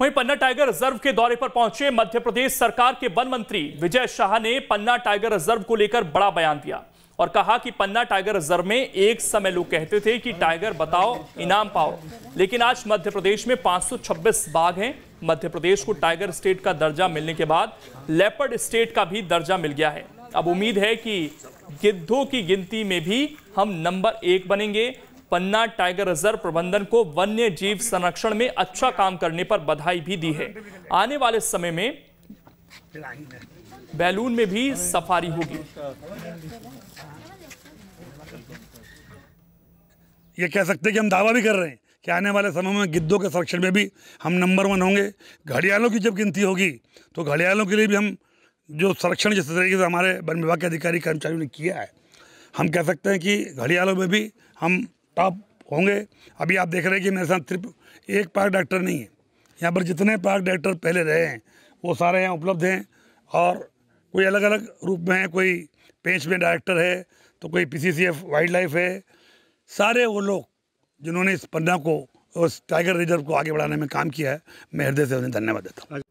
वहीं पन्ना tiger reserve के दौरे पर पहुंचे मध्य प्रदेश सरकार के वन मंत्री विजय शाह ने पन्ना टाइगर रिजर्व को लेकर बड़ा बयान दिया और कहा कि पन्ना टाइगर रिजर्व में एक समय लोग कहते थे कि टाइगर बताओ इनाम पाओ लेकिन आज मध्य प्रदेश में 526 बाघ हैं मध्य प्रदेश को टाइगर स्टेट का दर्जा मिलने के बाद लेपर्ड स्टेट का भी दर्जा मिल गया है अब उम्मीद है कि गिद्धों की गिनती में भी हम नंबर एक बनेंगे पन्ना टाइगर रिजर्व प्रबंधन को वन्य जीव संरक्षण में अच्छा काम करने पर बधाई भी दी है आने वाले समय में बैलून में भी सफारी होगी ये कह सकते हैं कि हम दावा भी कर रहे हैं कि आने वाले समय में गिद्धों के संरक्षण में भी हम नंबर वन होंगे घड़ियालों की जब गिनती होगी तो घड़ियालों के लिए भी हम जो संरक्षण जिस तरीके से हमारे वन विभाग के अधिकारी कर्मचारियों ने किया है हम कह सकते हैं कि घड़ियालों में भी हम टॉप होंगे अभी आप देख रहे हैं कि मेरे साथ सिर्फ एक पार्क डायरेक्टर नहीं है यहाँ पर जितने पार्क डायरेक्टर पहले रहे हैं वो सारे यहाँ उपलब्ध हैं और कोई अलग अलग रूप में है कोई पेंच में डायरेक्टर है तो कोई पीसीसीएफ वाइल्ड लाइफ है सारे वो लोग जिन्होंने इस पन्ना को उस टाइगर रिजर्व को आगे बढ़ाने में काम किया है मैं हृदय से उन्हें धन्यवाद देता हूँ